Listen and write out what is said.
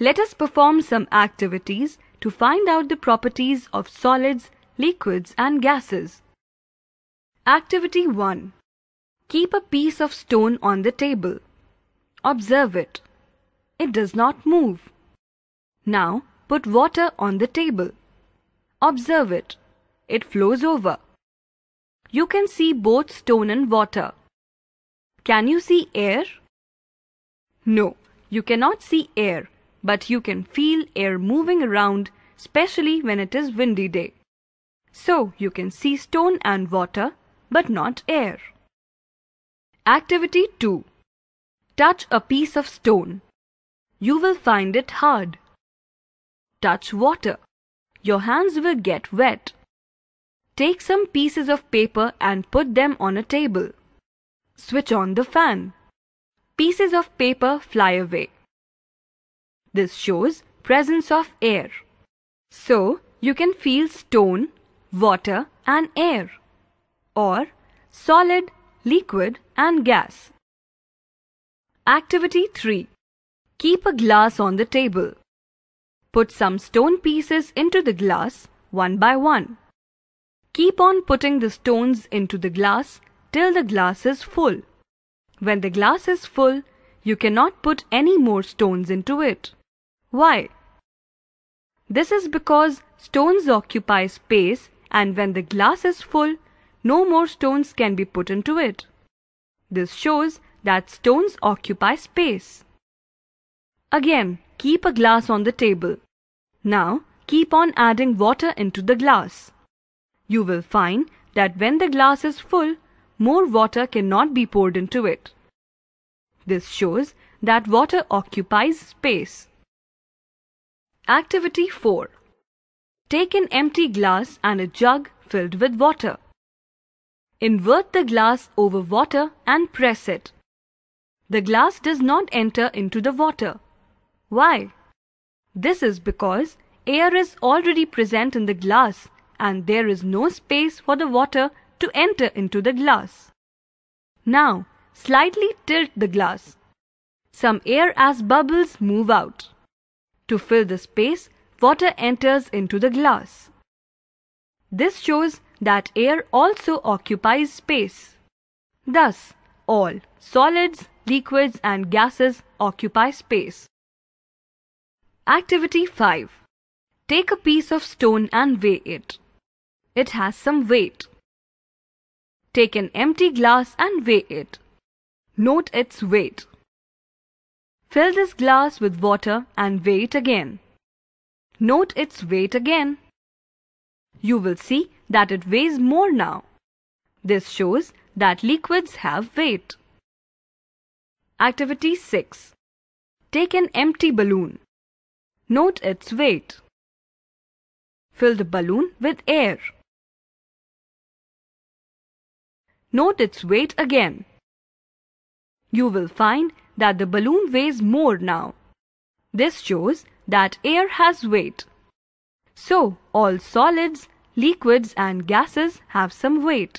Let us perform some activities to find out the properties of solids, liquids and gases. Activity 1. Keep a piece of stone on the table. Observe it. It does not move. Now put water on the table. Observe it. It flows over. You can see both stone and water. Can you see air? No, you cannot see air but you can feel air moving around, especially when it is windy day. So you can see stone and water, but not air. Activity 2. Touch a piece of stone. You will find it hard. Touch water. Your hands will get wet. Take some pieces of paper and put them on a table. Switch on the fan. Pieces of paper fly away. This shows presence of air. So, you can feel stone, water and air or solid, liquid and gas. Activity 3. Keep a glass on the table. Put some stone pieces into the glass one by one. Keep on putting the stones into the glass till the glass is full. When the glass is full, you cannot put any more stones into it. Why? This is because stones occupy space and when the glass is full, no more stones can be put into it. This shows that stones occupy space. Again, keep a glass on the table. Now, keep on adding water into the glass. You will find that when the glass is full, more water cannot be poured into it. This shows that water occupies space. Activity 4. Take an empty glass and a jug filled with water. Invert the glass over water and press it. The glass does not enter into the water. Why? This is because air is already present in the glass and there is no space for the water to enter into the glass. Now, slightly tilt the glass. Some air as bubbles move out. To fill the space, water enters into the glass. This shows that air also occupies space. Thus, all solids, liquids and gases occupy space. Activity 5. Take a piece of stone and weigh it. It has some weight. Take an empty glass and weigh it. Note its weight. Fill this glass with water and weigh it again. Note its weight again. You will see that it weighs more now. This shows that liquids have weight. Activity 6. Take an empty balloon. Note its weight. Fill the balloon with air. Note its weight again. You will find that the balloon weighs more now. This shows that air has weight. So, all solids, liquids and gases have some weight.